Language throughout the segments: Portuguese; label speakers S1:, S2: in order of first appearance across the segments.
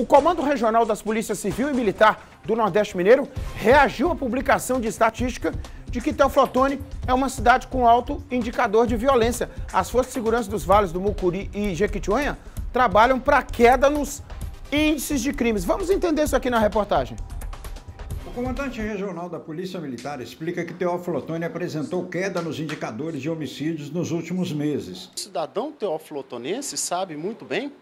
S1: O Comando Regional das Polícias Civil e Militar do Nordeste Mineiro reagiu à publicação de estatística de que Teoflotone é uma cidade com alto indicador de violência. As forças de segurança dos vales do Mucuri e Jequitinhonha trabalham para queda nos índices de crimes. Vamos entender isso aqui na reportagem
S2: comandante regional da Polícia Militar explica que Teófilo Otoni apresentou queda nos indicadores de homicídios nos últimos meses. O
S1: cidadão Teófilo Otonense sabe muito bem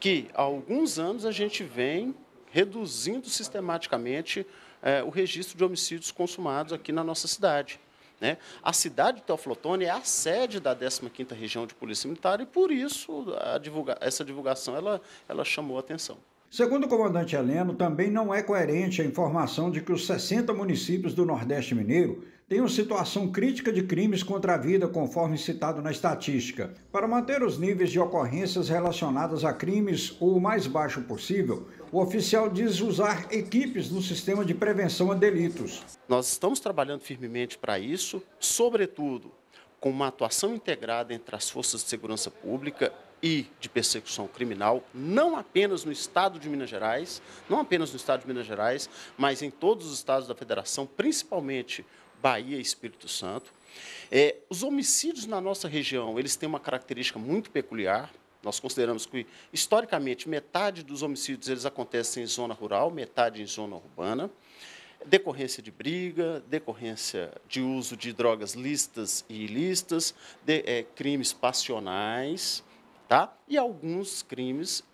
S1: que há alguns anos a gente vem reduzindo sistematicamente é, o registro de homicídios consumados aqui na nossa cidade. Né? A cidade de Teoflotone é a sede da 15ª Região de Polícia Militar e, por isso, divulga essa divulgação ela, ela chamou a atenção.
S2: Segundo o comandante Heleno, também não é coerente a informação de que os 60 municípios do Nordeste Mineiro tenham situação crítica de crimes contra a vida, conforme citado na estatística. Para manter os níveis de ocorrências relacionadas a crimes o mais baixo possível, o oficial diz usar equipes no sistema de prevenção a delitos.
S1: Nós estamos trabalhando firmemente para isso, sobretudo com uma atuação integrada entre as forças de segurança pública e de persecução criminal, não apenas no Estado de Minas Gerais, não apenas no Estado de Minas Gerais, mas em todos os estados da Federação, principalmente Bahia e Espírito Santo. É, os homicídios na nossa região eles têm uma característica muito peculiar. Nós consideramos que, historicamente, metade dos homicídios eles acontecem em zona rural, metade em zona urbana. Decorrência de briga, decorrência de uso de drogas listas e ilícitas, de, é, crimes passionais. Tá? E alguns crimes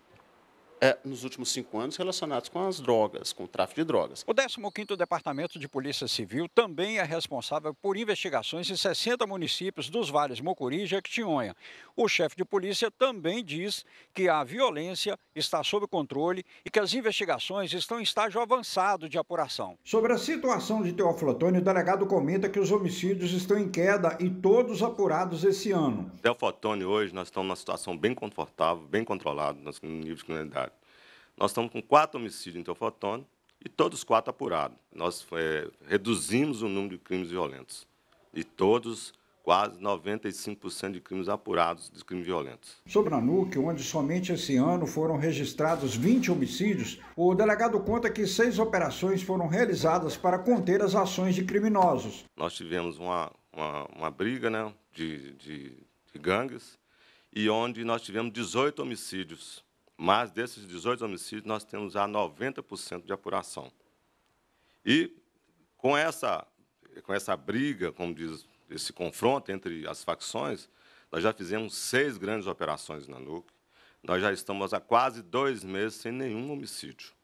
S1: é, nos últimos cinco anos relacionados com as drogas, com o tráfico de drogas.
S2: O 15º Departamento de Polícia Civil também é responsável por investigações em 60 municípios dos vales Mucuri e Jequitinhonha. O chefe de polícia também diz que a violência está sob controle e que as investigações estão em estágio avançado de apuração. Sobre a situação de Teófilo Otônio, o delegado comenta que os homicídios estão em queda e todos apurados esse ano. Teófilo
S3: Otônio, hoje, nós estamos numa situação bem confortável, bem controlada no nível de criminalidade. Nós estamos com quatro homicídios em Teofotone e todos quatro apurados. Nós é, reduzimos o número de crimes violentos e todos quase 95% de crimes apurados de crimes violentos.
S2: Sobre a NUC, onde somente esse ano foram registrados 20 homicídios, o delegado conta que seis operações foram realizadas para conter as ações de criminosos.
S3: Nós tivemos uma, uma, uma briga né, de, de, de gangues e onde nós tivemos 18 homicídios mas desses 18 homicídios, nós temos já 90% de apuração. E com essa, com essa briga, como diz, esse confronto entre as facções, nós já fizemos seis grandes operações na NUC. Nós já estamos há quase dois meses sem nenhum homicídio.